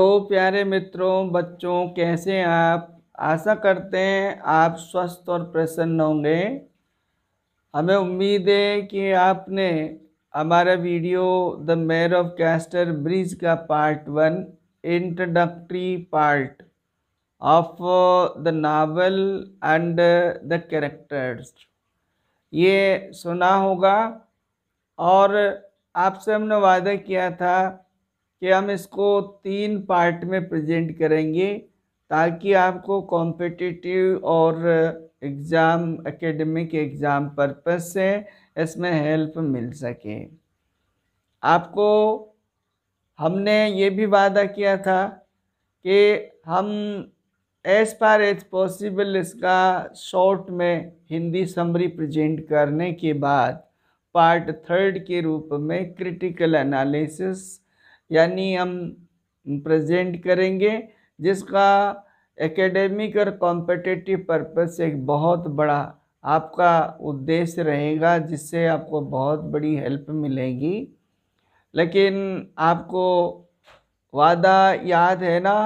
Hello प्यारे मित्रों बच्चों कैसे हैं आप आशा करते हैं आप स्वस्थ और प्रसन्न होंगे हमें उम्मीद है कि आपने हमारा video the mayor of Casterbridge का part one introductory part of the novel and the characters ये सुना होगा और आपसे हमने वादा किया था कि हम इसको तीन पार्ट में प्रेजेंट करेंगे ताकि आपको कॉम्पिटिटिव और एग्ज़ाम एकेडमिक एग्ज़ाम पर्पस से इसमें हेल्प मिल सके आपको हमने ये भी वादा किया था कि हम एज़ फार एज पॉसिबल इसका शॉर्ट में हिंदी समरी प्रेजेंट करने के बाद पार्ट थर्ड के रूप में क्रिटिकल एनालिसिस यानी हम प्रेजेंट करेंगे जिसका एकेडमिक और कॉम्पिटिटिव पर्पस एक बहुत बड़ा आपका उद्देश्य रहेगा जिससे आपको बहुत बड़ी हेल्प मिलेगी लेकिन आपको वादा याद है ना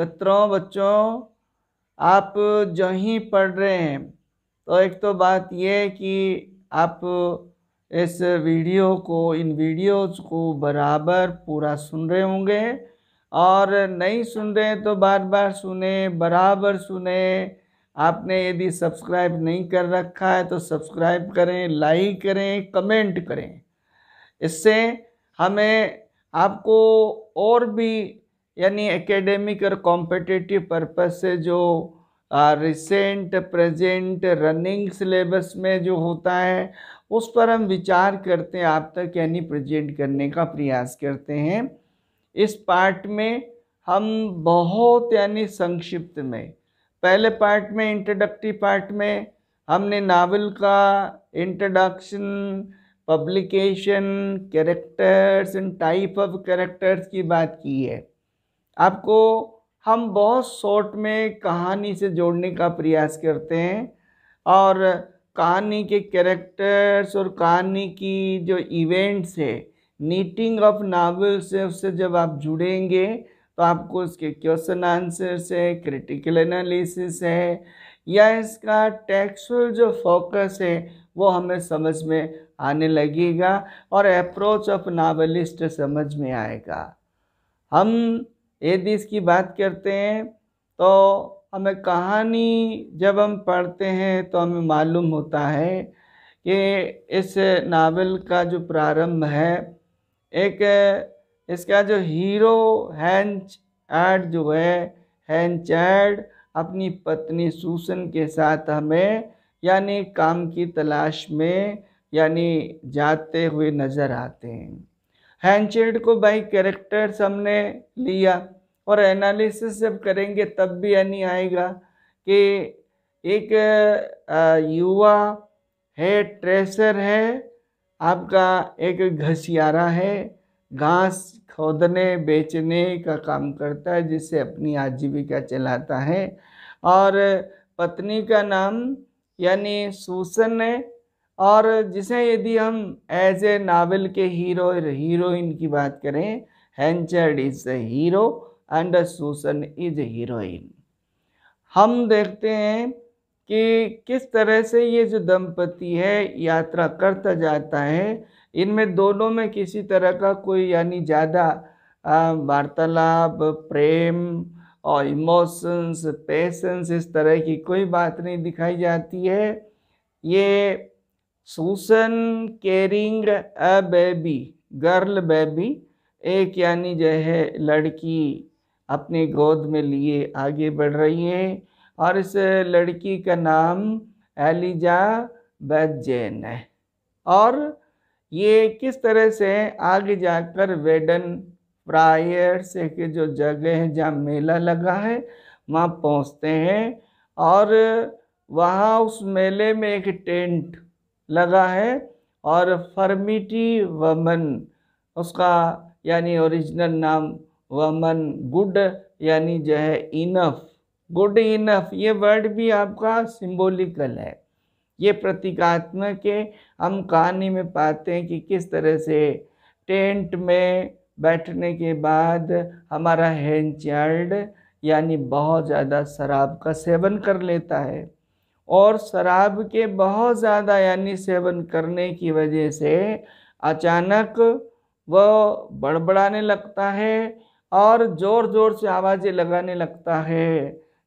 मित्रों बच्चों आप जो ही पढ़ रहे हैं तो एक तो बात यह है कि आप इस वीडियो को इन वीडियोज़ को बराबर पूरा सुन रहे होंगे और नहीं सुन रहे तो बार बार सुने बराबर सुने आपने यदि सब्सक्राइब नहीं कर रखा है तो सब्सक्राइब करें लाइक करें कमेंट करें इससे हमें आपको और भी यानी एकेडमिक और कॉम्पिटिटिव पर्पज़ से जो रिसेंट प्रेजेंट रनिंग सिलेबस में जो होता है उस पर हम विचार करते हैं आप तक यानी प्रेजेंट करने का प्रयास करते हैं इस पार्ट में हम बहुत यानी संक्षिप्त में पहले पार्ट में इंट्रोडक्टिव पार्ट में हमने नावल का introduction publication characters and type of characters की बात की है आपको हम बहुत शॉर्ट में कहानी से जोड़ने का प्रयास करते हैं और कहानी के कैरेक्टर्स और कहानी की जो इवेंट्स है नीटिंग ऑफ नावल्स है उससे जब आप जुड़ेंगे तो आपको उसके क्वेश्चन आंसर्स है क्रिटिकल एनालिसिस है या इसका टेक्सुअल जो फोकस है वो हमें समझ में आने लगेगा और अप्रोच ऑफ नावलिस्ट समझ में आएगा हम यदि इसकी बात करते हैं तो हमें कहानी जब हम पढ़ते हैं तो हमें मालूम होता है कि इस नावल का जो प्रारंभ है एक इसका जो हीरो हैंच एड जो है एड अपनी पत्नी सूसन के साथ हमें यानी काम की तलाश में यानी जाते हुए नज़र आते हैं हैंचेड को बाई कैरेक्टर्स हमने लिया और एनालिसिस जब करेंगे तब भी यानी आएगा कि एक युवा है ट्रेसर है आपका एक घसियारा है घास खोदने बेचने का काम करता है जिससे अपनी आजीविका चलाता है और पत्नी का नाम यानी सूसन है और जिसे यदि हम एज ए नावल के हीरो हीरोइन की बात करें Henchard is the hero and Susan is heroine हम देखते हैं कि किस तरह से ये जो दंपति है यात्रा करता जाता है इनमें दोनों में किसी तरह का कोई यानी ज़्यादा वार्तालाप प्रेम और इमोशंस पेशेंस इस तरह की कोई बात नहीं दिखाई जाती है ये Susan caring a baby girl baby एक यानी जो है लड़की अपनी गोद में लिए आगे बढ़ रही हैं और इस लड़की का नाम एलिजा बैजैन है और ये किस तरह से आगे जाकर वेडन प्रायर से के जो जगह है जहाँ मेला लगा है वहाँ पहुँचते हैं और वहाँ उस मेले में एक टेंट लगा है और फर्मिटी वमन उसका यानी ओरिजिनल नाम वमन गुड यानी जो है इनफ गुड इनफ ये वर्ड भी आपका सिंबोलिकल है ये प्रतीकात्मक के हम कहानी में पाते हैं कि किस तरह से टेंट में बैठने के बाद हमारा हैंड चाइल्ड यानी बहुत ज़्यादा शराब का सेवन कर लेता है और शराब के बहुत ज़्यादा यानी सेवन करने की वजह से अचानक वह बड़बड़ाने लगता है और ज़ोर ज़ोर से आवाज़ें लगाने लगता है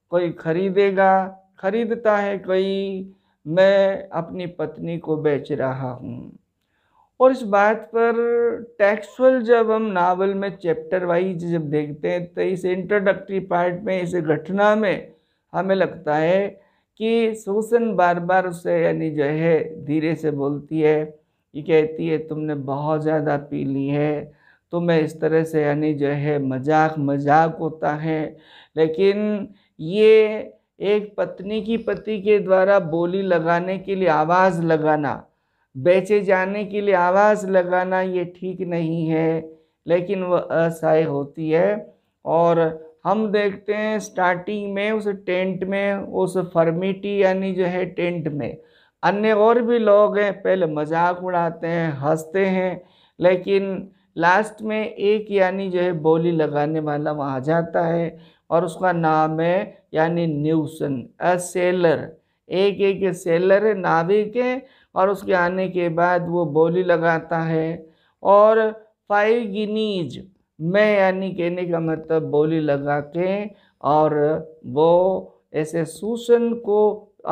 कोई खरीदेगा खरीदता है कोई मैं अपनी पत्नी को बेच रहा हूँ और इस बात पर टेक्सुअल जब हम नावल में चैप्टर वाइज जब देखते हैं तो इस इंट्रोडक्टरी पार्ट में इस घटना में हमें लगता है कि सुसन बार बार उसे यानी जो है धीरे से बोलती है ये कहती है तुमने बहुत ज़्यादा पी ली है तो मैं इस तरह से यानी जो है मजाक मजाक होता है लेकिन ये एक पत्नी की पति के द्वारा बोली लगाने के लिए आवाज़ लगाना बेचे जाने के लिए आवाज़ लगाना ये ठीक नहीं है लेकिन वह असहाय होती है और हम देखते हैं स्टार्टिंग में उस टेंट में उस फर्मिटी यानी जो है टेंट में अन्य और भी लोग हैं पहले मजाक उड़ाते हैं हंसते हैं लेकिन लास्ट में एक यानी जो है बोली लगाने वाला वहाँ जाता है और उसका नाम है यानी न्यूसन अ सेलर एक एक सेलर है नाविक है और उसके आने के बाद वो बोली लगाता है और फाइव गिनीज मैं यानी कहने का मतलब बोली लगा के और वो ऐसे सूसन को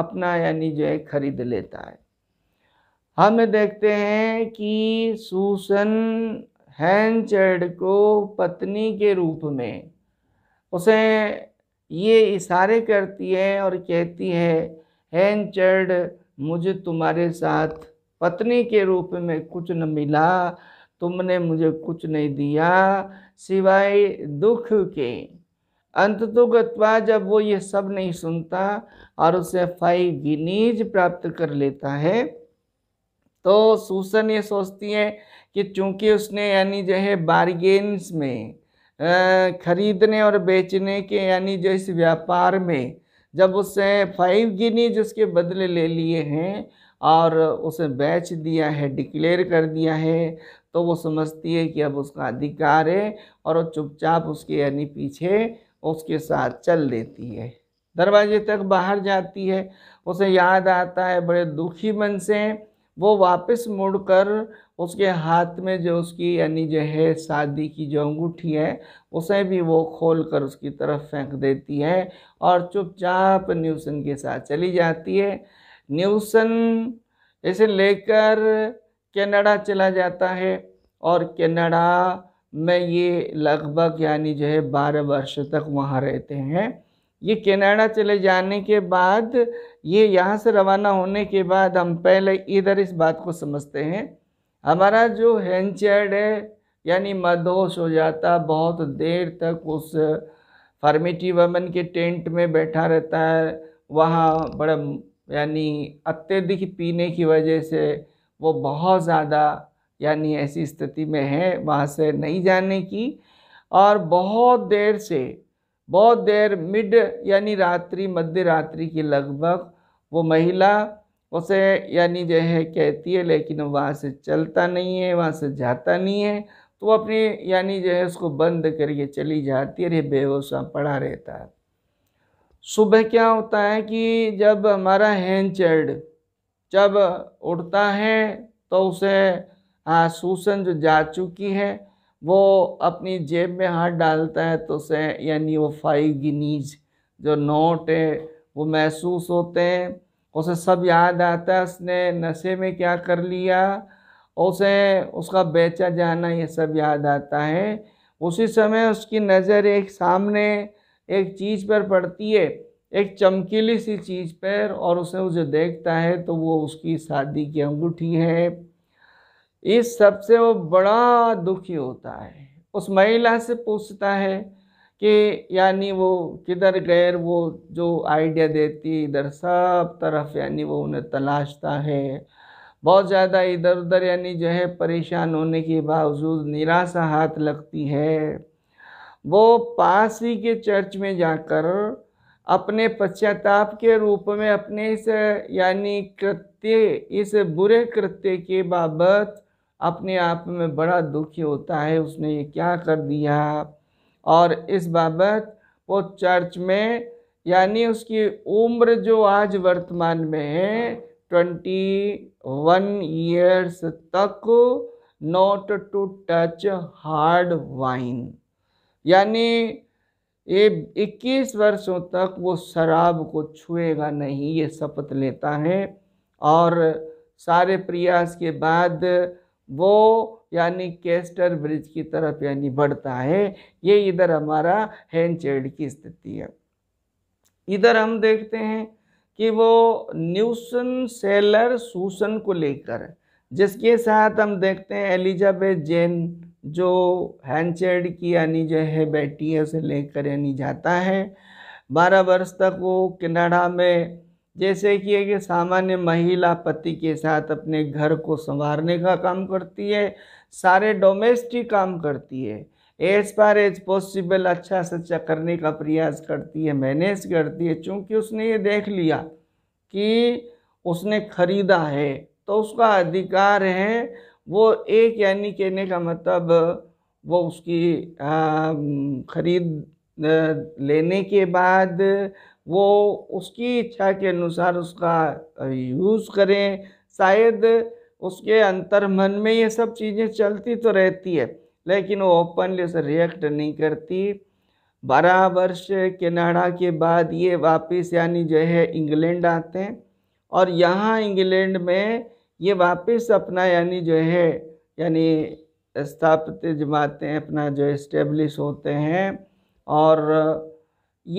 अपना यानी जो है खरीद लेता है हम देखते हैं कि सूसन हैंचर्ड को पत्नी के रूप में उसे ये इशारे करती है और कहती है हैंचर्ड मुझे तुम्हारे साथ पत्नी के रूप में कुछ न मिला तुमने मुझे कुछ नहीं दिया सिवाय दुख के अंत तो गत्वा जब वो ये सब नहीं सुनता और उसे फाइव गिनीज प्राप्त कर लेता है तो सूसन ये सोचती है कि चूंकि उसने यानी जो है बारगेन्स में ख़रीदने और बेचने के यानी जो इस व्यापार में जब उससे फाइव गिनीज उसके बदले ले लिए हैं और उसे बेच दिया है डिक्लेयर कर दिया है तो वो समझती है कि अब उसका अधिकार है और वो चुपचाप उसके यानी पीछे उसके साथ चल देती है दरवाजे तक बाहर जाती है उसे याद आता है बड़े दुखी मन से वो वापस मुड़कर उसके हाथ में जो उसकी यानी जो है शादी की जो अंगूठी है उसे भी वो खोल कर उसकी तरफ फेंक देती है और चुपचाप न्यूसन के साथ चली जाती है न्यूसन इसे लेकर कनाडा चला जाता है और कनाडा में ये लगभग यानी जो है बारह वर्ष तक वहाँ रहते हैं ये कनाडा चले जाने के बाद ये यहाँ से रवाना होने के बाद हम पहले इधर इस बात को समझते हैं हमारा जो हैंचर्ड है यानी मदोश हो जाता बहुत देर तक उस फार्मेटी वमन के टेंट में बैठा रहता है वहाँ बड़ा यानी अत्यधिक पीने की वजह से वो बहुत ज़्यादा यानी ऐसी स्थिति में है वहाँ से नहीं जाने की और बहुत देर से बहुत देर मिड यानी रात्रि मध्य रात्रि की लगभग वो महिला उसे यानी जो है कहती है लेकिन वहाँ से चलता नहीं है वहाँ से जाता नहीं है तो वो अपनी यानी जो है उसको बंद करके चली जाती है अरे बेहोश पड़ा रहता है सुबह क्या होता है कि जब हमारा हैंचर्ड जब उड़ता है तो उसे हाँ सूसन जो जा चुकी है वो अपनी जेब में हाथ डालता है तो उसे यानी वो फाइव गिनीज जो नोट है वो महसूस होते हैं उसे सब याद आता है उसने नशे में क्या कर लिया उसे उसका बेचा जाना ये सब याद आता है उसी समय उसकी नज़र एक सामने एक चीज़ पर पड़ती है एक चमकीली सी चीज़ पर और उसे उसे देखता है तो वो उसकी शादी की अंगूठी है इस सबसे वो बड़ा दुखी होता है उस महिला से पूछता है कि यानी वो किधर गैर वो जो आइडिया देती इधर सब तरफ यानी वो उन्हें तलाशता है बहुत ज़्यादा इधर उधर यानी जो है परेशान होने के बावजूद निराशा हाथ लगती है वो पास ही के चर्च में जाकर अपने पश्चाताप के रूप में अपने इस यानी कृत्य इस बुरे कृत्य के बाबत अपने आप में बड़ा दुखी होता है उसने ये क्या कर दिया और इस बाबत वो चर्च में यानी उसकी उम्र जो आज वर्तमान में है ट्वेंटी वन ईयर्स तक not to touch hard wine यानी ये इक्कीस वर्षों तक वो शराब को छुएगा नहीं ये शपथ लेता है और सारे प्रयास के बाद वो यानी केस्टर ब्रिज की तरफ यानी बढ़ता है ये इधर हमारा हैंड की स्थिति है इधर हम देखते हैं कि वो न्यूसन सेलर सूसन को लेकर जिसके साथ हम देखते हैं एलिजाबेथ जेन जो हैंड की यानी जो है बेटी है उसे लेकर यानी जाता है बारह वर्ष तक वो कनाडा में जैसे कि एक सामान्य महिला पति के साथ अपने घर को संवारने का काम करती है सारे डोमेस्टिक काम करती है एज पर एज पॉसिबल अच्छा से अच्छा करने का प्रयास करती है मैनेज करती है चूंकि उसने ये देख लिया कि उसने खरीदा है तो उसका अधिकार है वो एक यानी कहने का मतलब वो उसकी आ, खरीद लेने के बाद वो उसकी इच्छा के अनुसार उसका यूज़ करें शायद उसके अंतर मन में ये सब चीज़ें चलती तो रहती है लेकिन वो ओपनली उसे रिएक्ट नहीं करती बारह वर्ष कनाडा के बाद ये वापस यानी जो है इंग्लैंड आते हैं और यहाँ इंग्लैंड में ये वापस अपना यानी जो है यानी स्थापित जमाते हैं अपना जो इस्टेब्लिश होते हैं और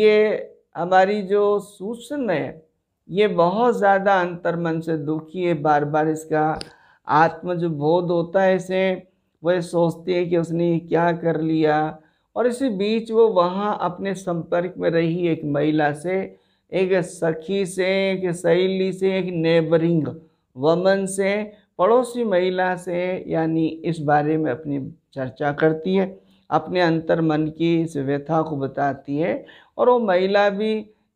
ये हमारी जो सूचन है ये बहुत ज़्यादा अंतर्मन से दुखी है बार बार इसका आत्म जो बोध होता है इसे वह सोचती है कि उसने क्या कर लिया और इसी बीच वो वहाँ अपने संपर्क में रही एक महिला से एक सखी से एक सहेली से एक नेबरिंग वमन से पड़ोसी महिला से यानी इस बारे में अपनी चर्चा करती है अपने अंतर मन की इस व्यथा को बताती है और वो महिला भी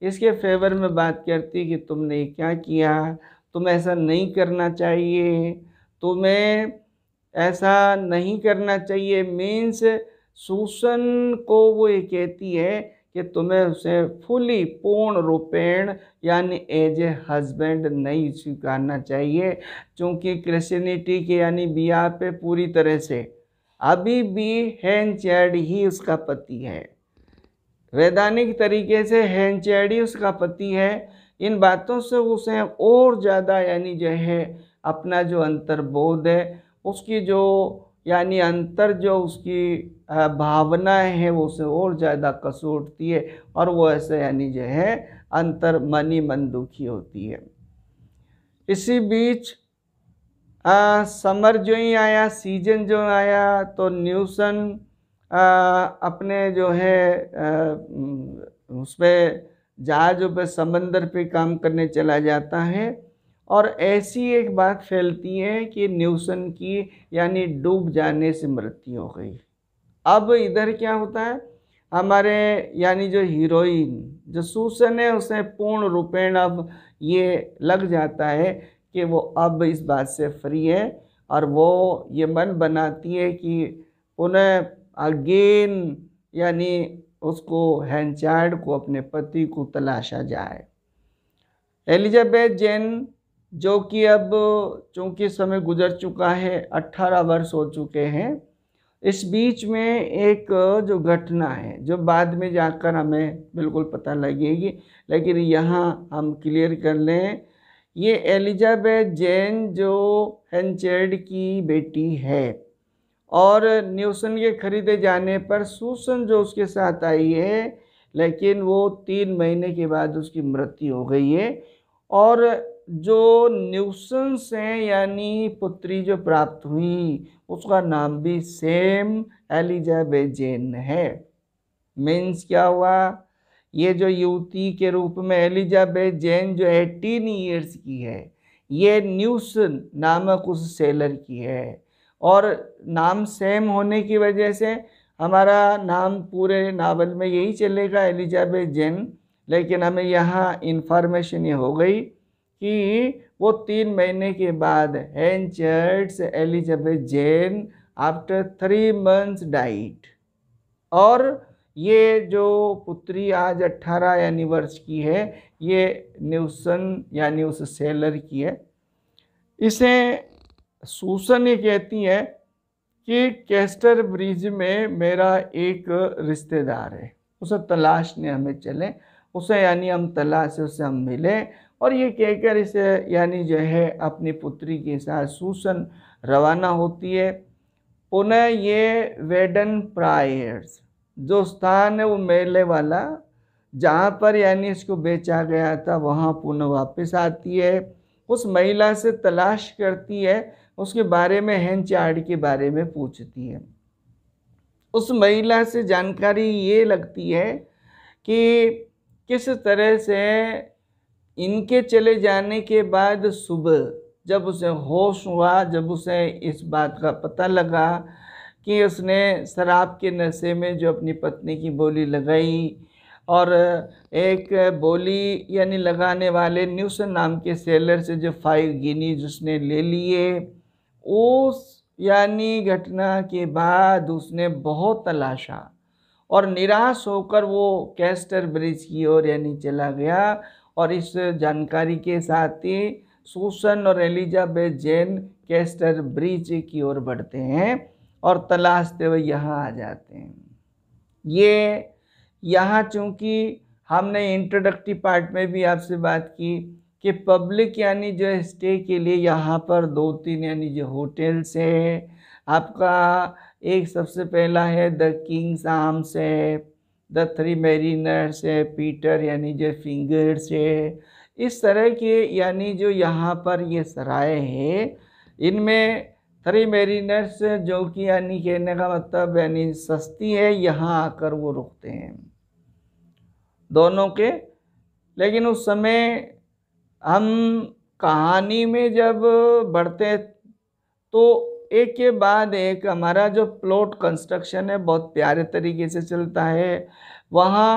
इसके फेवर में बात करती कि तुमने क्या किया तुम ऐसा नहीं करना चाहिए तुम्हें ऐसा नहीं करना चाहिए मीन्स सूसन को वो ये कहती है कि तुम्हें उसे फुली पूर्ण रूपेण यानी एज ए हस्बैंड नहीं स्वीकारना चाहिए क्योंकि क्रिश्चनिटी के यानी बिया पे पूरी तरह से अभी भी चैड ही उसका पति है वैधानिक तरीके से हैंचैडी उसका पति है इन बातों से उसे और ज़्यादा यानी जो है अपना जो अंतर्बोध है उसकी जो यानी अंतर जो उसकी भावनाएं हैं वो उसे और ज़्यादा कसूटती है और वो ऐसे यानी जो है अंतर मनी मन दुखी होती है इसी बीच आ, समर जो ही आया सीजन जो आया तो न्यूसन अपने जो है उस पर जहाज़ों पर समंदर पे काम करने चला जाता है और ऐसी एक बात फैलती है कि न्यूसन की यानी डूब जाने से मृत्यु हो गई अब इधर क्या होता है हमारे यानी जो हीरोइन जो सूसन है उसे पूर्ण रूपेण अब ये लग जाता है कि वो अब इस बात से फ्री है और वो ये मन बनाती है कि उन्हें अगेन यानी उसको हैंचार्ड को अपने पति को तलाशा जाए एलिजाबेथ जेन जो कि अब चूंकि समय गुजर चुका है अट्ठारह वर्ष हो चुके हैं इस बीच में एक जो घटना है जो बाद में जाकर हमें बिल्कुल पता लगेगी लेकिन यहाँ हम क्लियर कर लें ये एलिजाबेथ जैन जो हेंचेड की बेटी है और न्यूसन के ख़रीदे जाने पर सूसन जो उसके साथ आई है लेकिन वो तीन महीने के बाद उसकी मृत्यु हो गई है और जो न्यूसन्स हैं यानी पुत्री जो प्राप्त हुई उसका नाम भी सेम एलिजाबे जेन है मीन्स क्या हुआ ये जो युवती के रूप में एलिजाबे जेन जो एटीन ईयर्स की है ये न्यूसन नामक उस सेलर की है और नाम सेम होने की वजह से हमारा नाम पूरे नावल में यही चलेगा एलिजाबेथ जेन लेकिन हमें यहाँ इन्फॉर्मेशन ये हो गई कि वो तीन महीने के बाद चर्ट्स Elizabeth Jane after three months diet और ये जो पुत्री आज अट्ठारह यानी वर्ष की है ये न्यूसन या न्यूस सेलर की है इसे सूसन ये कहती है कि कैस्टर ब्रिज में मेरा एक रिश्तेदार है उसे तलाशने हमें चलें उसे यानी हम तलाश उसे हम मिलें और ये कहकर इसे यानी जो है अपनी पुत्री के साथ सूसन रवाना होती है पुनः ये वेडन प्रायर्स जो स्थान है वो मेले वाला जहाँ पर यानी इसको बेचा गया था वहाँ पुनः वापस आती है उस महिला से तलाश करती है उसके बारे में हैंड चार्ट के बारे में पूछती है उस महिला से जानकारी ये लगती है कि किस तरह से इनके चले जाने के बाद सुबह जब उसे होश हुआ जब उसे इस बात का पता लगा कि उसने शराब के नशे में जो अपनी पत्नी की बोली लगाई और एक बोली यानी लगाने वाले न्यूसन नाम के सेलर से जो फाइव गिनी जिसने ले लिए उस यानी घटना के बाद उसने बहुत तलाशा और निराश होकर वो कैस्टर ब्रिज की ओर यानी चला गया और इस जानकारी के साथ ही सूसन और एलिजाबेथ जेन कैस्टर ब्रिज की ओर बढ़ते हैं और तलाशते हुए यहाँ आ जाते हैं ये यहाँ चूँकि हमने इंट्रोडक्टिव पार्ट में भी आपसे बात की कि पब्लिक यानी जो स्टे के लिए यहाँ पर दो तीन यानी जो होटल्स है आपका एक सबसे पहला है द किंग्स आर्म्स है द थ्री मेरीनर्स है पीटर यानी जो फिंगर्स है इस तरह के यानी जो यहाँ पर ये सराय है इनमें थ्री मेरीनर्स जो कि यानी कहने का मतलब यानी सस्ती है यहाँ आकर वो रुकते हैं दोनों के लेकिन उस समय हम कहानी में जब बढ़ते तो एक के बाद एक हमारा जो प्लॉट कंस्ट्रक्शन है बहुत प्यारे तरीके से चलता है वहाँ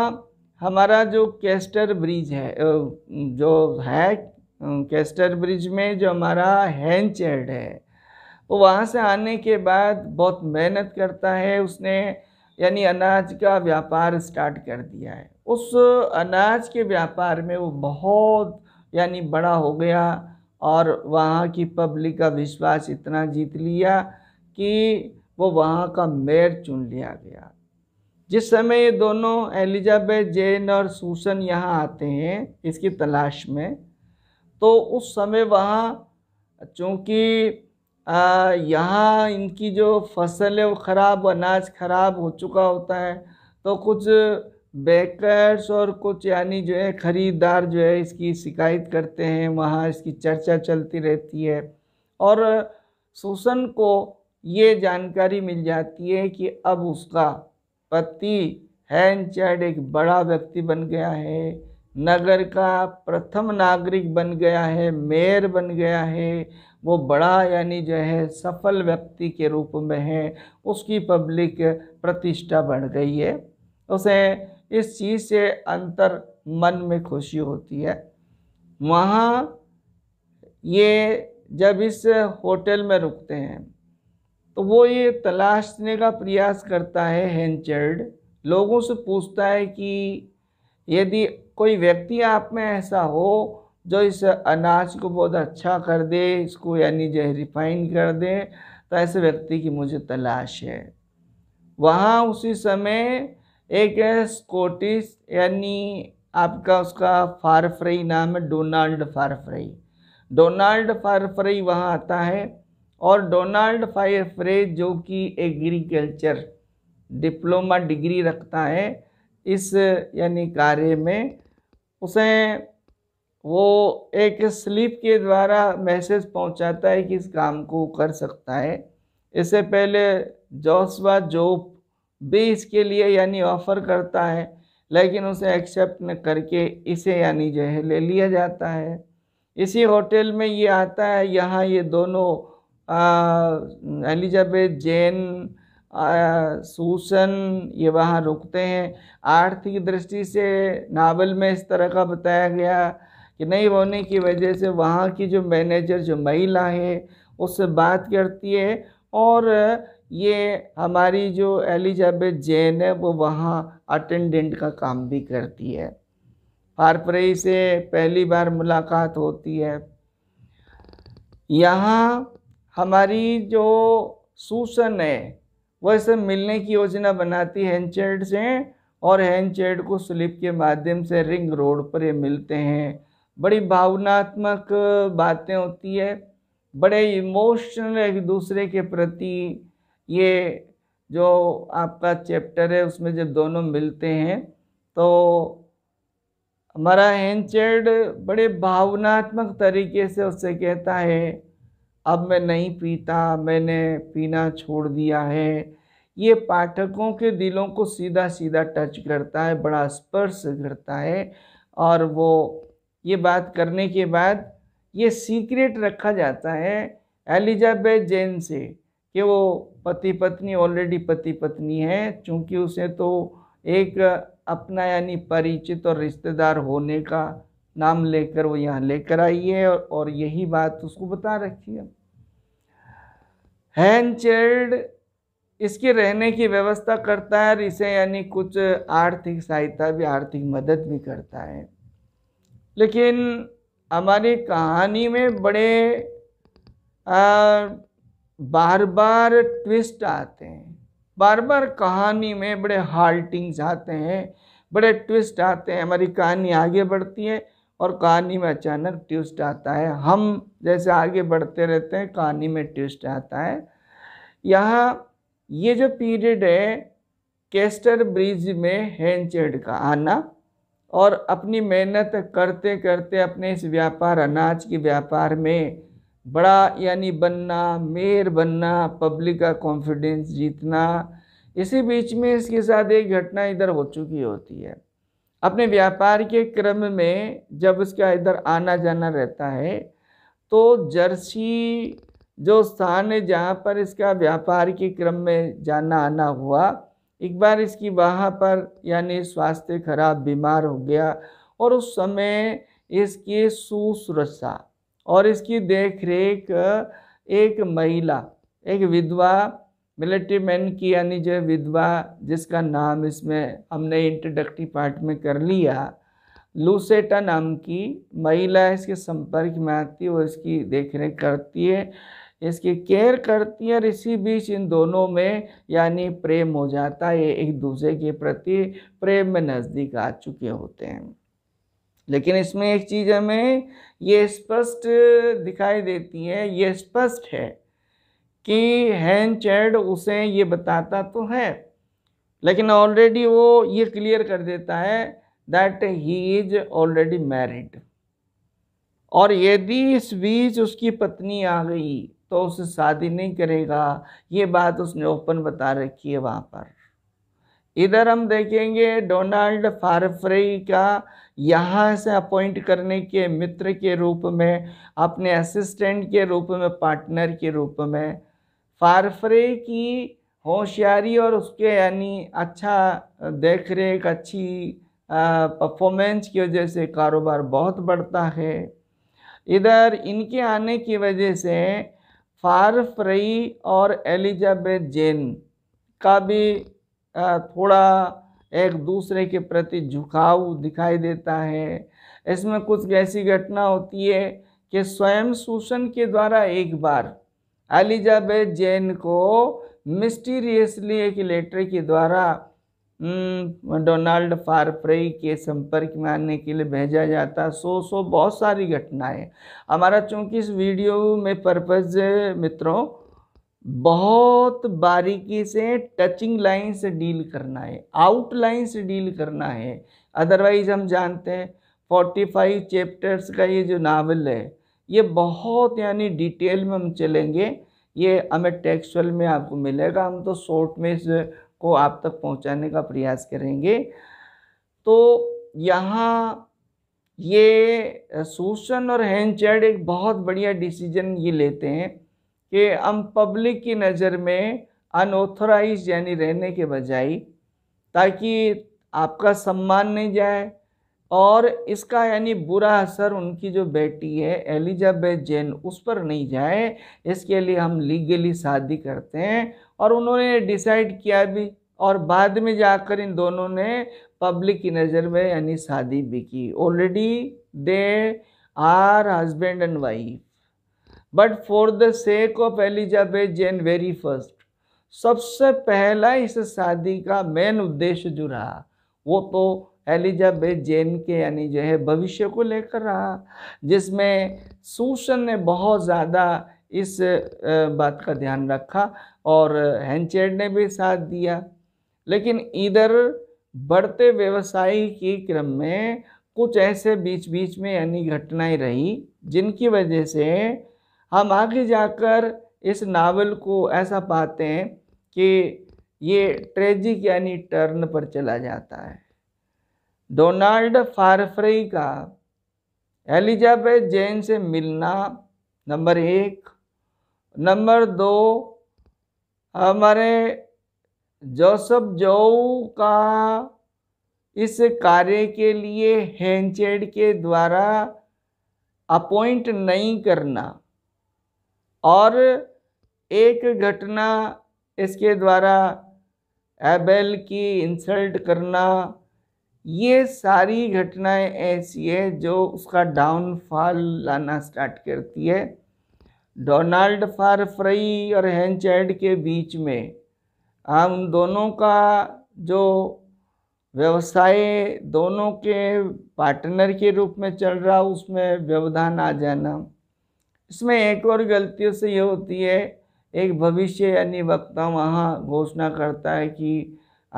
हमारा जो कैस्टर ब्रिज है जो है कैस्टर ब्रिज में जो हमारा हैंचेड है वो तो वहाँ से आने के बाद बहुत मेहनत करता है उसने यानी अनाज का व्यापार स्टार्ट कर दिया है उस अनाज के व्यापार में वो बहुत यानी बड़ा हो गया और वहाँ की पब्लिक का विश्वास इतना जीत लिया कि वो वहाँ का मेयर चुन लिया गया जिस समय ये दोनों एलिजाबेथ जैन और सूसन यहाँ आते हैं इसकी तलाश में तो उस समय वहाँ चूँकि यहाँ इनकी जो फसल है वो ख़राब अनाज ख़राब हो चुका होता है तो कुछ बेकर्स और कुछ यानी जो है ख़रीदार जो है इसकी शिकायत करते हैं वहाँ इसकी चर्चा चलती रहती है और सुसन को ये जानकारी मिल जाती है कि अब उसका पति चैड एक बड़ा व्यक्ति बन गया है नगर का प्रथम नागरिक बन गया है मेयर बन गया है वो बड़ा यानी जो है सफल व्यक्ति के रूप में है उसकी पब्लिक प्रतिष्ठा बढ़ गई है उसे इस चीज़ से अंतर मन में खुशी होती है वहाँ ये जब इस होटल में रुकते हैं तो वो ये तलाशने का प्रयास करता है हैंचर्ड लोगों से पूछता है कि यदि कोई व्यक्ति आप में ऐसा हो जो इस अनाज को बहुत अच्छा कर दे इसको यानी जो रिफाइन कर दे तो ऐसे व्यक्ति की मुझे तलाश है वहाँ उसी समय एक है स्कोटिस यानी आपका उसका फारफ्रई नाम है डोनाल्ड फारफ्रई डोनाल्ड फारफ्रई वहाँ आता है और डोनाल्ड फारफ्रे जो कि एग्रीकल्चर डिप्लोमा डिग्री रखता है इस यानी कार्य में उसे वो एक स्लिप के द्वारा मैसेज पहुंचाता है कि इस काम को कर सकता है इससे पहले जोसवा जोप भी इसके लिए यानी ऑफ़र करता है लेकिन उसे एक्सेप्ट न करके इसे यानी जो है ले लिया जाता है इसी होटल में ये आता है यहाँ ये दोनों एलिजाबेथ जैन सूसन ये वहाँ रुकते हैं आर्थिक दृष्टि से नावल में इस तरह का बताया गया कि नहीं होने की वजह से वहाँ की जो मैनेजर जो महिला है उससे बात करती है और ये हमारी जो एलिजाबेथ जैन है वो वहाँ अटेंडेंट का काम भी करती है हारपरई से पहली बार मुलाकात होती है यहाँ हमारी जो सूसन है वह इसे मिलने की योजना बनाती है हैंचेड से और हैंचेड को स्लिप के माध्यम से रिंग रोड पर ये मिलते हैं बड़ी भावनात्मक बातें होती है बड़े इमोशनल एक दूसरे के प्रति ये जो आपका चैप्टर है उसमें जब दोनों मिलते हैं तो हमारा हेनचेड बड़े भावनात्मक तरीके से उससे कहता है अब मैं नहीं पीता मैंने पीना छोड़ दिया है ये पाठकों के दिलों को सीधा सीधा टच करता है बड़ा स्पर्श करता है और वो ये बात करने के बाद ये सीक्रेट रखा जाता है एलिजाबेथ जैन से कि वो पति पत्नी ऑलरेडी पति पत्नी है चूँकि उसे तो एक अपना यानी परिचित और रिश्तेदार होने का नाम लेकर वो यहाँ लेकर आई है और, और यही बात उसको बता रखी है हैंड चेल्ड इसके रहने की व्यवस्था करता है और इसे यानी कुछ आर्थिक सहायता भी आर्थिक मदद भी करता है लेकिन हमारी कहानी में बड़े आ, बार बार ट्विस्ट आते हैं बार बार कहानी में बड़े हाल्टिंग्स आते हैं बड़े ट्विस्ट आते हैं हमारी कहानी आगे बढ़ती है और कहानी में अचानक ट्विस्ट आता है हम जैसे आगे बढ़ते रहते हैं कहानी में ट्विस्ट आता है यहाँ ये जो पीरियड है केस्टर ब्रिज में हैंचेड का आना और अपनी मेहनत करते करते अपने इस व्यापार अनाज के व्यापार में बड़ा यानी बनना मेयर बनना पब्लिक का कॉन्फिडेंस जीतना इसी बीच में इसके साथ एक घटना इधर हो चुकी होती है अपने व्यापार के क्रम में जब इसका इधर आना जाना रहता है तो जर्सी जो स्थान है जहाँ पर इसका व्यापार के क्रम में जाना आना हुआ एक बार इसकी वहाँ पर यानी स्वास्थ्य खराब बीमार हो गया और उस समय इसकी सुसुरक्षा और इसकी देख रेख एक महिला एक विधवा मिलिट्री मैन की यानी जो विधवा जिसका नाम इसमें हमने इंट्रोडक्टरी पार्ट में कर लिया लूसेटा नाम की महिला इसके संपर्क में आती है और इसकी देख रेख करती है इसकी केयर करती है और इसी बीच इन दोनों में यानी प्रेम हो जाता है एक दूसरे के प्रति प्रेम में नज़दीक आ चुके होते हैं लेकिन इसमें एक चीज़ हमें ये स्पष्ट दिखाई देती है ये स्पष्ट है कि चैड उसे ये बताता तो है लेकिन ऑलरेडी वो ये क्लियर कर देता है that he is already married और यदि इस बीच उसकी पत्नी आ गई तो उसे शादी नहीं करेगा ये बात उसने ओपन बता रखी है वहाँ पर इधर हम देखेंगे डोनाल्ड फारफ्रई का यहाँ से अपॉइंट करने के मित्र के रूप में अपने असिस्टेंट के रूप में पार्टनर के रूप में फारफ्रे की होशियारी और उसके यानी अच्छा देख रेख अच्छी परफॉर्मेंस की वजह से कारोबार बहुत बढ़ता है इधर इनके आने की वजह से फारफ्रई और एलिजाबेथ जेन का भी थोड़ा एक दूसरे के प्रति झुकाव दिखाई देता है इसमें कुछ ऐसी घटना होती है कि स्वयं सूसन के द्वारा एक बार एलिजाबेथ जैन को मिस्टीरियसली एक लेटर के द्वारा हम्म, डोनाल्ड फारप्रे के संपर्क में आने के लिए भेजा जाता सो सो बहुत सारी घटनाएं हमारा चूंकि इस वीडियो में पर्पज़ मित्रों बहुत बारीकी से टचिंग लाइन से डील करना है आउट लाइन से डील करना है अदरवाइज़ हम जानते हैं फोर्टी फाइव चैप्टर्स का ये जो नावल है ये बहुत यानी डिटेल में हम चलेंगे ये हमें टेक्सुअल में आपको मिलेगा हम तो शॉर्ट में इस को आप तक पहुंचाने का प्रयास करेंगे तो यहाँ ये सूसन और हैंचर्ड एक बहुत बढ़िया डिसीजन ये लेते हैं कि हम पब्लिक की नज़र में अनऑथोराइज यानी रहने के बजाय ताकि आपका सम्मान नहीं जाए और इसका यानी बुरा असर उनकी जो बेटी है एलिजाबेथ जैन उस पर नहीं जाए इसके लिए हम लीगली शादी करते हैं और उन्होंने डिसाइड किया भी और बाद में जाकर इन दोनों ने पब्लिक की नज़र में यानी शादी भी की already they are husband and wife but for the sake of Elizabeth Jane very first सबसे पहला इस शादी का मेन उद्देश्य जो रहा वो तो एलिजाबेथ जैन के यानी जो है भविष्य को लेकर रहा जिसमें सूसन ने बहुत ज़्यादा इस बात का ध्यान रखा और हैंचेड ने भी साथ दिया लेकिन इधर बढ़ते व्यवसायी के क्रम में कुछ ऐसे बीच बीच में यानी घटनाएं रही जिनकी वजह से हम आगे जाकर इस नावल को ऐसा पाते हैं कि ये ट्रेजिक यानी टर्न पर चला जाता है डोनाल्ड फारफ्रई का एलिजाबेथ जैन से मिलना नंबर एक नंबर दो हमारे जोसफ जो का इस कार्य के लिए हैंचेड के द्वारा अपॉइंट नहीं करना और एक घटना इसके द्वारा एबेल की इंसल्ट करना ये सारी घटनाएं ऐसी है जो उसका डाउनफॉल लाना स्टार्ट करती है डोनाल्ड फारफ्रई और हैंचैड के बीच में हम दोनों का जो व्यवसाय दोनों के पार्टनर के रूप में चल रहा उसमें व्यवधान आ जाना इसमें एक और गलतियों से ये होती है एक भविष्य यानी वक्ता वहाँ घोषणा करता है कि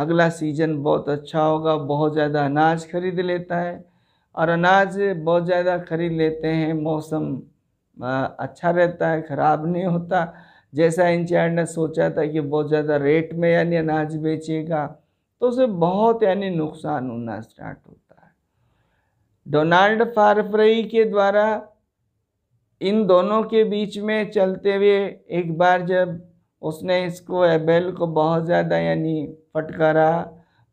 अगला सीजन बहुत अच्छा होगा बहुत ज़्यादा अनाज खरीद लेता है और अनाज बहुत ज़्यादा खरीद लेते हैं मौसम अच्छा रहता है ख़राब नहीं होता जैसा इंचार्ज ने सोचा था कि बहुत ज़्यादा रेट में यानी अनाज बेचेगा तो उसे बहुत यानी नुकसान होना स्टार्ट होता है डोनाल्ड फारफ्रई के द्वारा इन दोनों के बीच में चलते हुए एक बार जब उसने इसको एबेल को बहुत ज़्यादा यानी फटकारा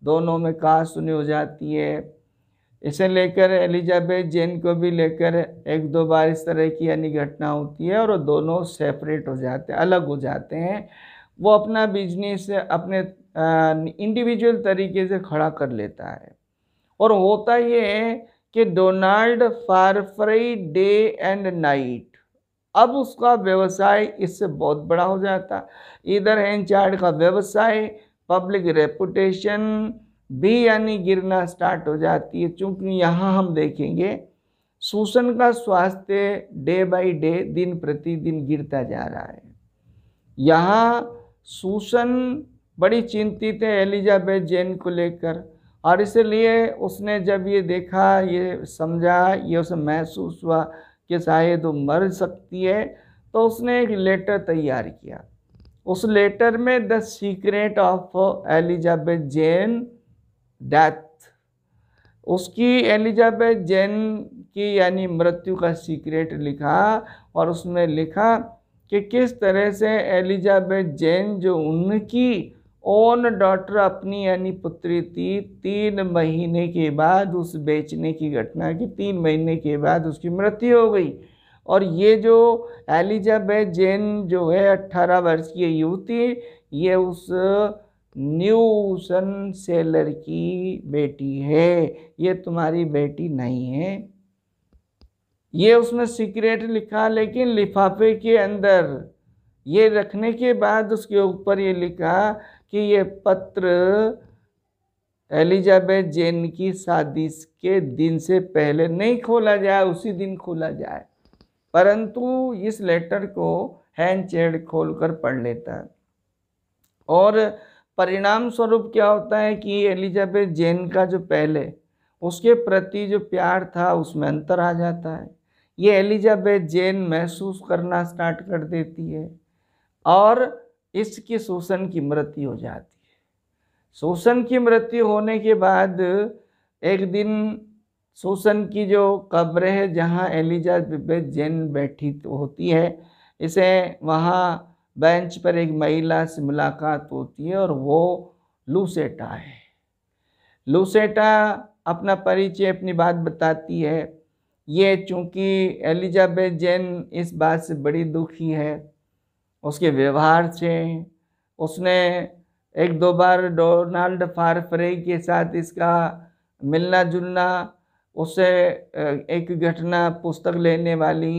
दोनों में कहा सुनी हो जाती है इसे लेकर एलिजाबेथ जेन को भी लेकर एक दो बार इस तरह की यानी घटना होती है और वो दोनों सेपरेट हो जाते हैं अलग हो जाते हैं वो अपना बिजनेस अपने इंडिविजुअल तरीके से खड़ा कर लेता है और होता ये है कि Donald Farfrae day and night अब उसका व्यवसाय इससे बहुत बड़ा हो जाता इधर है इंचार्ज का व्यवसाय पब्लिक रेपुटेशन भी यानी गिरना स्टार्ट हो जाती है चूंकि यहाँ हम देखेंगे सूसन का स्वास्थ्य डे बाय डे दिन प्रतिदिन गिरता जा रहा है यहाँ सूसन बड़ी चिंतित है एलिजाबेथ जैन को लेकर और इसलिए उसने जब ये देखा ये समझा ये उसे महसूस हुआ कि शायद वो मर सकती है तो उसने एक लेटर तैयार किया उस लेटर में the secret of Elizabeth Jane death उसकी एलिजाबेथ जैन की यानी मृत्यु का सीक्रेट लिखा और उसमें लिखा कि किस तरह से एलिजाबेथ जैन जो उनकी ओन डॉटर अपनी यानी पुत्री थी तीन महीने के बाद उस बेचने की घटना की तीन महीने के बाद उसकी मृत्यु हो गई और ये जो एलिजाबेथ जेन जो है अट्ठारह वर्ष की युवती ये उस न्यू सन सेलर की बेटी है ये तुम्हारी बेटी नहीं है ये उसमें सीक्रेट लिखा लेकिन लिफाफे के अंदर ये रखने के बाद उसके ऊपर ये लिखा कि ये पत्र एलिजाबेथ जेन की शादी के दिन से पहले नहीं खोला जाए उसी दिन खोला जाए परंतु इस लेटर को हैंड चेड खोल कर पढ़ लेता है और परिणाम स्वरूप क्या होता है कि एलिजाबेथ जेन का जो पहले उसके प्रति जो प्यार था उसमें अंतर आ जाता है ये एलिजाबेथ जेन महसूस करना स्टार्ट कर देती है और इसके शोषण की मृत्यु हो जाती है शोषण की मृत्यु होने के बाद एक दिन शोषण की जो कब्र है जहाँ एलिजाबेथ जैन बैठी तो होती है इसे वहाँ बेंच पर एक महिला से मुलाकात होती है और वो लूसेटा है लूसेटा अपना परिचय अपनी बात बताती है ये चूंकि एलिजाबेथ जैन इस बात से बड़ी दुखी है उसके व्यवहार से उसने एक दो बार डोनाल्ड फारफरे के साथ इसका मिलना जुलना उससे एक घटना पुस्तक लेने वाली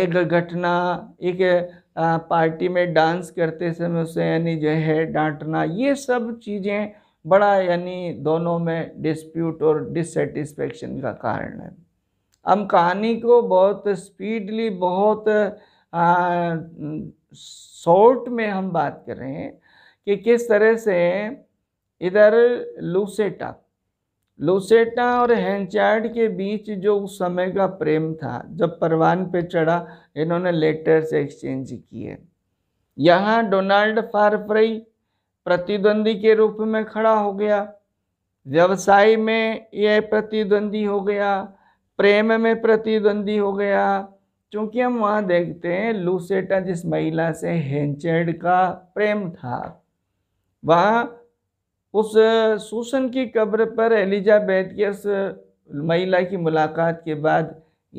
एक घटना एक पार्टी में डांस करते समय उसे यानी जो है डांटना ये सब चीज़ें बड़ा यानी दोनों में डिस्प्यूट और डिससेटिस्फेक्शन का कारण है हम कहानी को बहुत स्पीडली बहुत शॉर्ट में हम बात कर रहे हैं कि किस तरह से इधर लूसेटा लूसेटा और हैंचार्ड के बीच जो उस समय का प्रेम था जब परवान पे चढ़ा इन्होंने लेटर्स एक्सचेंज किए यहाँ डोनाल्ड फारफ्रई प्रतिद्वंदी के रूप में खड़ा हो गया व्यवसाय में यह प्रतिद्वंदी हो गया प्रेम में प्रतिद्वंदी हो गया चूँकि हम वहाँ देखते हैं लूसेटा जिस महिला से हेंचेड का प्रेम था वहाँ उस सूसन की कब्र पर एलिजाबेथ की उस महिला की मुलाकात के बाद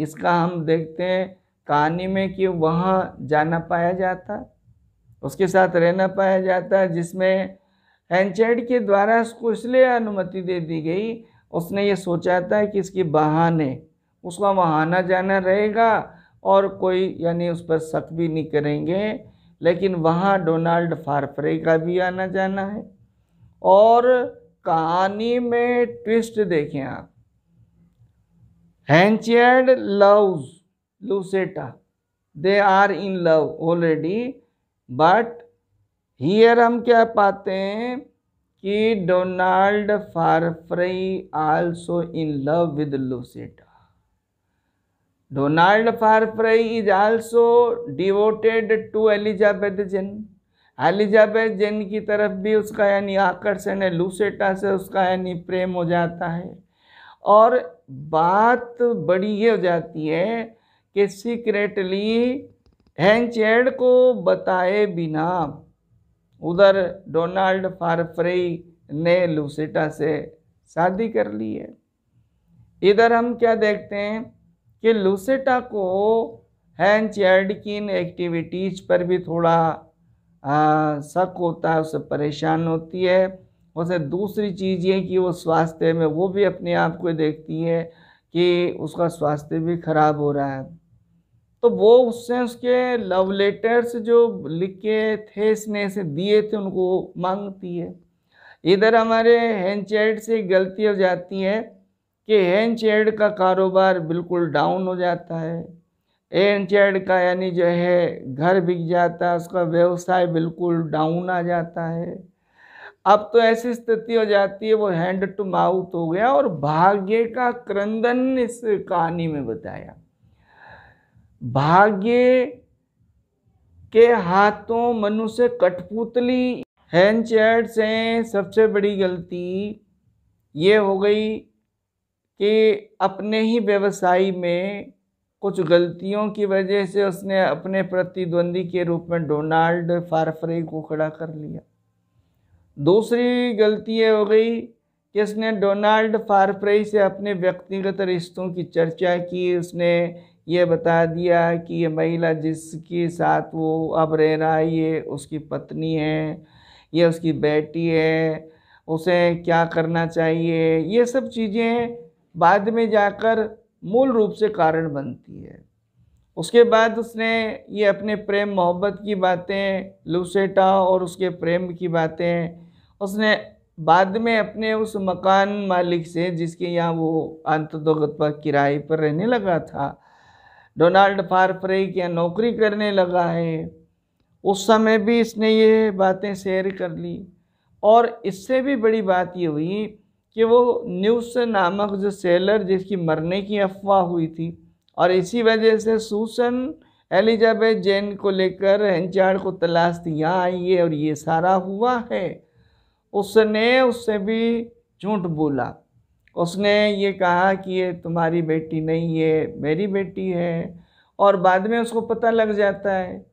इसका हम देखते हैं कहानी में कि वहाँ जाना पाया जाता उसके साथ रहना पाया जाता जिसमें हेंचेड के द्वारा उसको इसलिए अनुमति दे दी गई उसने ये सोचा था कि इसकी बहाने उसका वहाँ आना जाना रहेगा और कोई यानी उस पर शक भी नहीं करेंगे लेकिन वहाँ डोनाल्ड फारफरे का भी आना जाना है और कहानी में ट्विस्ट देखें आप Henchard loves Lucetta they are in love already but here हम क्या पाते हैं कि Donald Farfrae also in love with Lucetta Donald Farfrae is also devoted to Elizabeth Jane Elizabeth Jane की तरफ भी उसका यानी आकर्षण है लूसेटा से उसका यानी प्रेम हो जाता है और बात बड़ी ये हो जाती है कि सीक्रेटली हैंचेड को बताए बिना उधर डोनाल्ड फारफ्रेई ने लूसेटा से शादी कर ली है इधर हम क्या देखते हैं कि लूसेटा को हैंच यार्डकिन एक्टिविटीज पर भी थोड़ा शक होता है उसे परेशान होती है उसे दूसरी चीज़ ये कि वो स्वास्थ्य में वो भी अपने आप को देखती है कि उसका स्वास्थ्य भी ख़राब हो रहा है तो वो उससे उसके लव लेटर्स जो लिख के थे इसने से दिए थे उनको मांगती है इधर हमारे हैंचैड से गलती हो जाती है कि हैंड एड का कारोबार बिल्कुल डाउन हो जाता है हैंड एड का यानी जो है घर बिक जाता है उसका व्यवसाय बिल्कुल डाउन आ जाता है अब तो ऐसी स्थिति हो जाती है वो हैंड टू माउथ हो गया और भाग्य का क्रंदन इस कहानी में बताया भाग्य के हाथों मनुष्य कठपुतली हैंड चैट से सबसे बड़ी गलती ये हो गई कि अपने ही व्यवसाय में कुछ गलतियों की वजह से उसने अपने प्रतिद्वंदी के रूप में डोनाल्ड फारफरे को खड़ा कर लिया दूसरी गलती ये हो गई कि उसने डोनाल्ड फारफ्रे से अपने व्यक्तिगत रिश्तों की चर्चा की उसने ये बता दिया कि ये महिला जिसके साथ वो अब रह रहा है ये उसकी पत्नी है ये उसकी बेटी है उसे क्या करना चाहिए ये सब चीज़ें बाद में जाकर मूल रूप से कारण बनती है उसके बाद उसने ये अपने प्रेम मोहब्बत की बातें लुसेटा और उसके प्रेम की बातें उसने बाद में अपने उस मकान मालिक से जिसके यहाँ वो पर किराए पर रहने लगा था डोनाल्ड फारफ्रे के यहाँ नौकरी करने लगा है उस समय भी इसने ये बातें शेयर कर ली और इससे भी बड़ी बात ये हुई कि वो न्यूस नामक जो सेलर जिसकी मरने की अफवाह हुई थी और इसी वजह से सूसन एलिजाबेथ जैन को लेकर हंचार्ड को तलाश थी यहाँ आई है और ये सारा हुआ है उसने उससे भी झूठ बोला उसने ये कहा कि ये तुम्हारी बेटी नहीं है मेरी बेटी है और बाद में उसको पता लग जाता है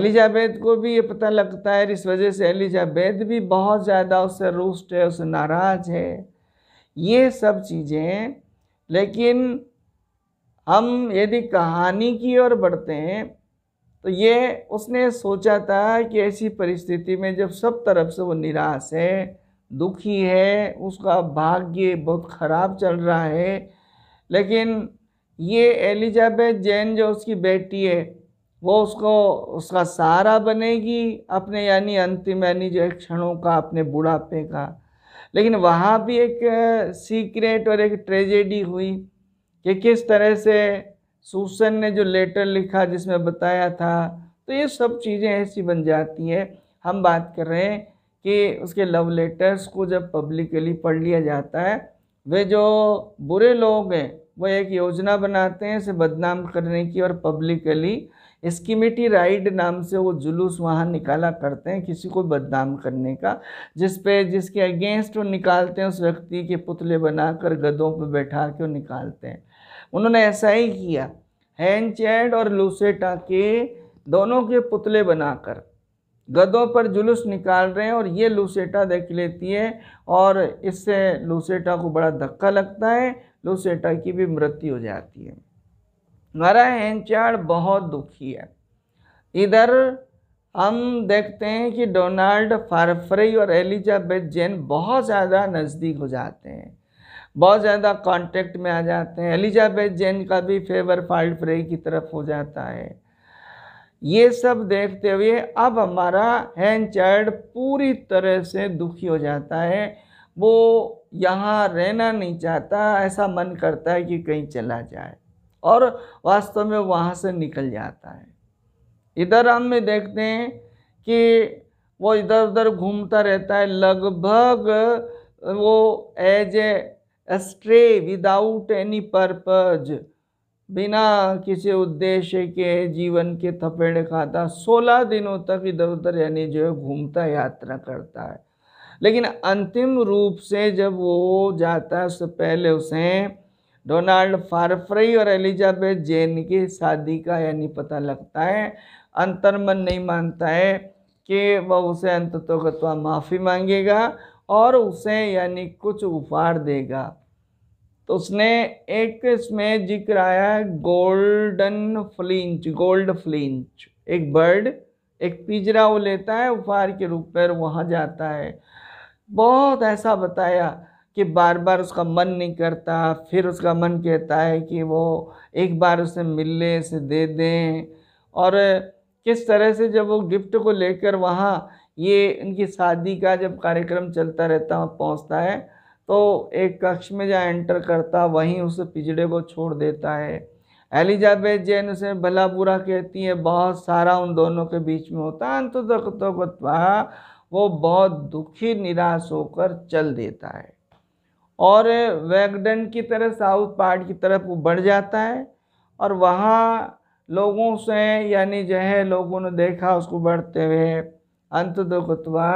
एलिजाबेथ को भी ये पता लगता है इस वजह से एलिजाबेथ भी बहुत ज़्यादा उससे रूस्ट है उससे नाराज़ है ये सब चीज़ें लेकिन हम यदि कहानी की ओर बढ़ते हैं तो ये उसने सोचा था कि ऐसी परिस्थिति में जब सब तरफ से वो निराश है दुखी है उसका भाग्य बहुत ख़राब चल रहा है लेकिन ये एलिजाबेथ जैन जो उसकी बेटी है वो उसको उसका सहारा बनेगी अपने यानी अंतिम यानी जो क्षणों का अपने बुढ़ापे का लेकिन वहाँ भी एक सीक्रेट और एक ट्रेजेडी हुई कि किस तरह से सूसन ने जो लेटर लिखा जिसमें बताया था तो ये सब चीज़ें ऐसी बन जाती हैं हम बात कर रहे हैं कि उसके लव लेटर्स को जब पब्लिकली पढ़ लिया जाता है वे जो बुरे लोग हैं वो एक योजना बनाते हैं इसे बदनाम करने की और पब्लिकली स्कीमेटी राइड नाम से वो जुलूस वहाँ निकाला करते हैं किसी को बदनाम करने का जिस पे जिसके अगेंस्ट वो निकालते हैं उस व्यक्ति के पुतले बनाकर गधों पर बैठा के वो निकालते हैं उन्होंने ऐसा ही किया हैंड और लूसेटा के दोनों के पुतले बनाकर गधों पर जुलूस निकाल रहे हैं और ये लूसेटा देख लेती है और इससे लूसेटा को बड़ा धक्का लगता है लूसेटा की भी मृत्यु हो जाती है हमारा हेनचार्ड बहुत दुखी है इधर हम देखते हैं कि डोनाल्ड फारफ्री और एलिजाबेथ जेन बहुत ज़्यादा नज़दीक हो जाते हैं बहुत ज़्यादा कांटेक्ट में आ जाते हैं एलिजाबेथ जेन का भी फेवर फारफ्री की तरफ हो जाता है ये सब देखते हुए अब हमारा हैंड पूरी तरह से दुखी हो जाता है वो यहाँ रहना नहीं चाहता ऐसा मन करता है कि कहीं चला जाए और वास्तव में वहाँ से निकल जाता है इधर हम देखते हैं कि वो इधर उधर घूमता रहता है लगभग वो as a stray without any purpose बिना किसी उद्देश्य के जीवन के थपेड़े खाता सोलह दिनों तक इधर उधर यानी जो है घूमता यात्रा करता है लेकिन अंतिम रूप से जब वो जाता है उससे पहले उसे डोनाल्ड फारफ्रई और एलिजाबेथ जेन की शादी का यानी पता लगता है अंतर्मन नहीं मानता है कि वह उसे तो माफ़ी मांगेगा और उसे यानी कुछ उपहार देगा तो उसने एक इसमें जिक्र आया गोल्डन फ्लिंच गोल्ड फ्लिंच एक बर्ड एक पिजरा वो लेता है उपहार के रूप में वहाँ जाता है बहुत ऐसा बताया कि बार बार उसका मन नहीं करता फिर उसका मन कहता है कि वो एक बार उसे लें उसे दे दें और किस तरह से जब वो गिफ्ट को लेकर वहाँ ये इनकी शादी का जब कार्यक्रम चलता रहता पहुँचता है तो एक कक्ष में जहाँ एंटर करता वहीं उसे पिजड़े को छोड़ देता है एलिजाबेथ जैन उसे भला बुरा कहती है बहुत सारा उन दोनों के बीच में होता है अंत तो वो बहुत दुखी निराश होकर चल देता है और वैगडन की तरह साउथ पार्ट की तरफ वो बढ़ जाता है और वहाँ लोगों से यानी जो है लोगों ने देखा उसको बढ़ते हुए अंत दो तो कुतवा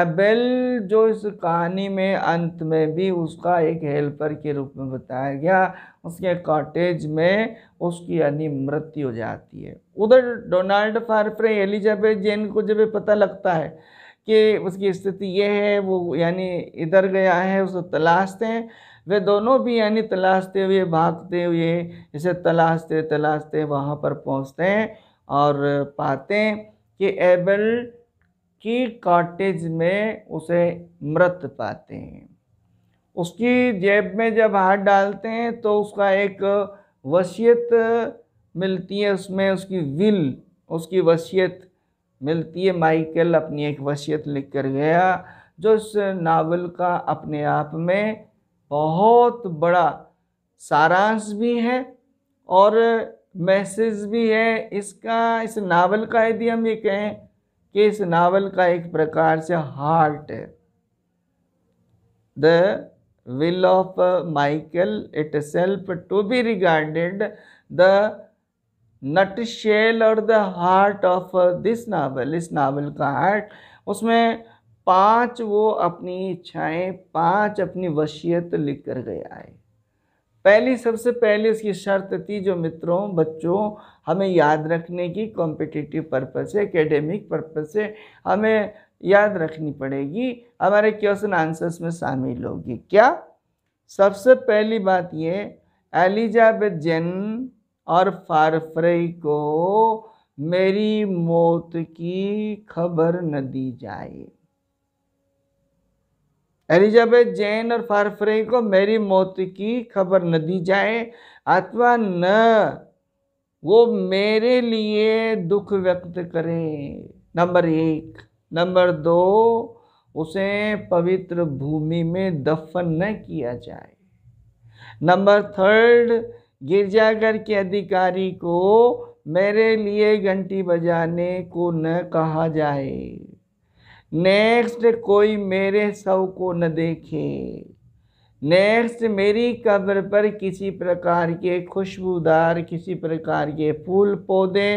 एबेल जो इस कहानी में अंत में भी उसका एक हेल्पर के रूप में बताया गया उसके कॉटेज में उसकी यानी मृत्यु हो जाती है उधर डोनाल्ड फारफ्रे एलिजाबेथ जेन को जब पता लगता है कि उसकी स्थिति ये है वो यानी इधर गया है उसको तलाशते हैं वे दोनों भी यानी तलाशते हुए भागते हुए इसे तलाशते तलाशते वहाँ पर पहुँचते हैं और पाते हैं कि एबल की कॉटेज में उसे मृत पाते हैं उसकी जेब में जब हाथ डालते हैं तो उसका एक वसीयत मिलती है उसमें उसकी विल उसकी वसीयत मिलती है माइकल अपनी एक वसीयत लिख कर गया जो इस नावल का अपने आप में बहुत बड़ा सारांश भी है और मैसेज भी है इसका इस नावल का यदि हम ये कहें कि इस नावल का एक प्रकार से हार्ट है the will of Michael itself to be regarded the shell और the heart of this novel इस नावल का हार्ट उसमें पांच वो अपनी इच्छाएं पांच अपनी वशियत लिख कर गया है पहली सबसे पहले उसकी शर्त थी जो मित्रों बच्चों हमें याद रखने की कॉम्पिटिटिव पर्पज़ से एकेडमिक पर्पज़ से हमें याद रखनी पड़ेगी हमारे क्वेश्चन आंसर्स में शामिल होगी क्या सबसे पहली बात ये एलिजाबेथ जेन और फारफ्रई को मेरी मौत की खबर न दी जाए एलिजाबेथ जैन और फारफरे को मेरी मौत की खबर न दी जाए अथवा न वो मेरे लिए दुख व्यक्त करें नंबर एक नंबर दो उसे पवित्र भूमि में दफन न किया जाए नंबर थर्ड गिरजाघर के अधिकारी को मेरे लिए घंटी बजाने को न कहा जाए नेक्स्ट कोई मेरे शव को न देखे नेक्स्ट मेरी कब्र पर किसी प्रकार के खुशबूदार किसी प्रकार के फूल पौधे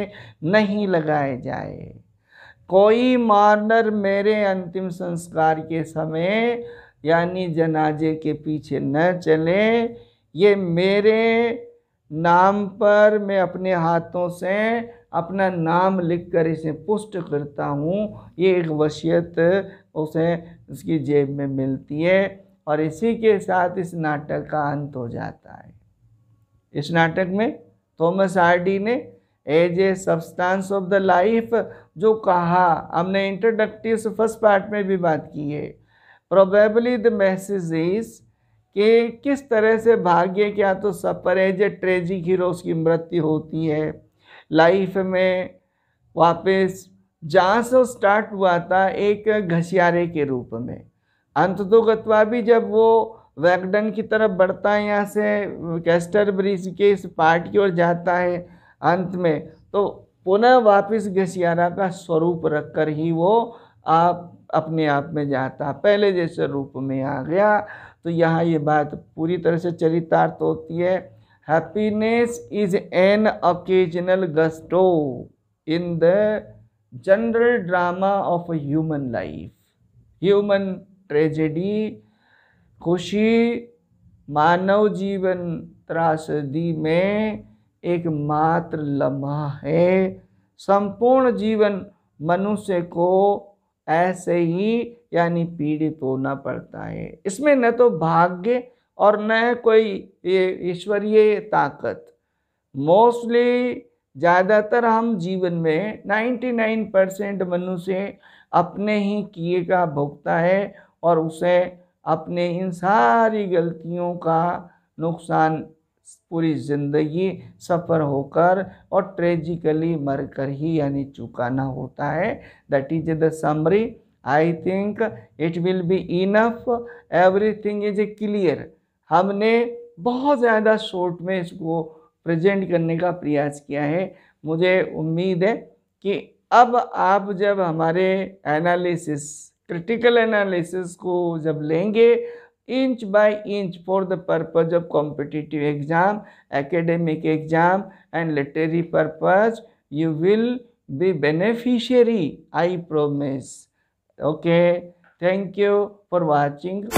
नहीं लगाए जाए कोई मार्नर मेरे अंतिम संस्कार के समय यानी जनाजे के पीछे न चले ये मेरे नाम पर मैं अपने हाथों से अपना नाम लिख कर इसे पुष्ट करता हूँ ये एक वसीयत उसे उसकी जेब में मिलती है और इसी के साथ इस नाटक का अंत हो जाता है इस नाटक में थॉमस आर्डी ने as a substance of the life जो कहा हमने इंट्रोडक्टिव फर्स्ट पार्ट में भी बात की है प्रोबेबली द मैसेज इज़ कि किस तरह से भाग्य क्या तो सफर है जो ट्रेजिक हीरोज की मृत्यु होती है लाइफ में वापस जहाँ से स्टार्ट हुआ था एक घसियारे के रूप में अंत तो गतवा भी जब वो वैगडन की तरफ बढ़ता है यहाँ से कैस्टर ब्रिज के इस पार्ट की ओर जाता है अंत में तो पुनः वापस घसियारा का स्वरूप रखकर ही वो आप अपने आप में जाता पहले जैसे रूप में आ गया तो यहाँ ये बात पूरी तरह से चरितार्थ होती है happiness is an occasional gusto in the general drama of human life human tragedy खुशी मानव जीवन त्रासदी में एक मात्र लम्हा है संपूर्ण जीवन मनुष्य को ऐसे ही यानी पीड़ित होना पड़ता है इसमें न तो भाग्य और न कोई ये ईश्वरीय ताकत मोस्टली ज़्यादातर हम जीवन में 99 परसेंट मनुष्य अपने ही किए का भोगता है और उसे अपने इन सारी गलतियों का नुकसान पूरी ज़िंदगी सफ़र होकर और ट्रेजिकली मर कर ही यानी चुकाना होता है that is the summary I think it will be enough everything is a clear हमने बहुत ज़्यादा शॉर्ट में इसको प्रेजेंट करने का प्रयास किया है मुझे उम्मीद है कि अब आप जब हमारे एनालिसिस क्रिटिकल एनालिसिस को जब लेंगे inch by inch for the purpose of competitive exam, academic exam and literary purpose, you will be beneficiary, I promise. Okay, thank you for watching.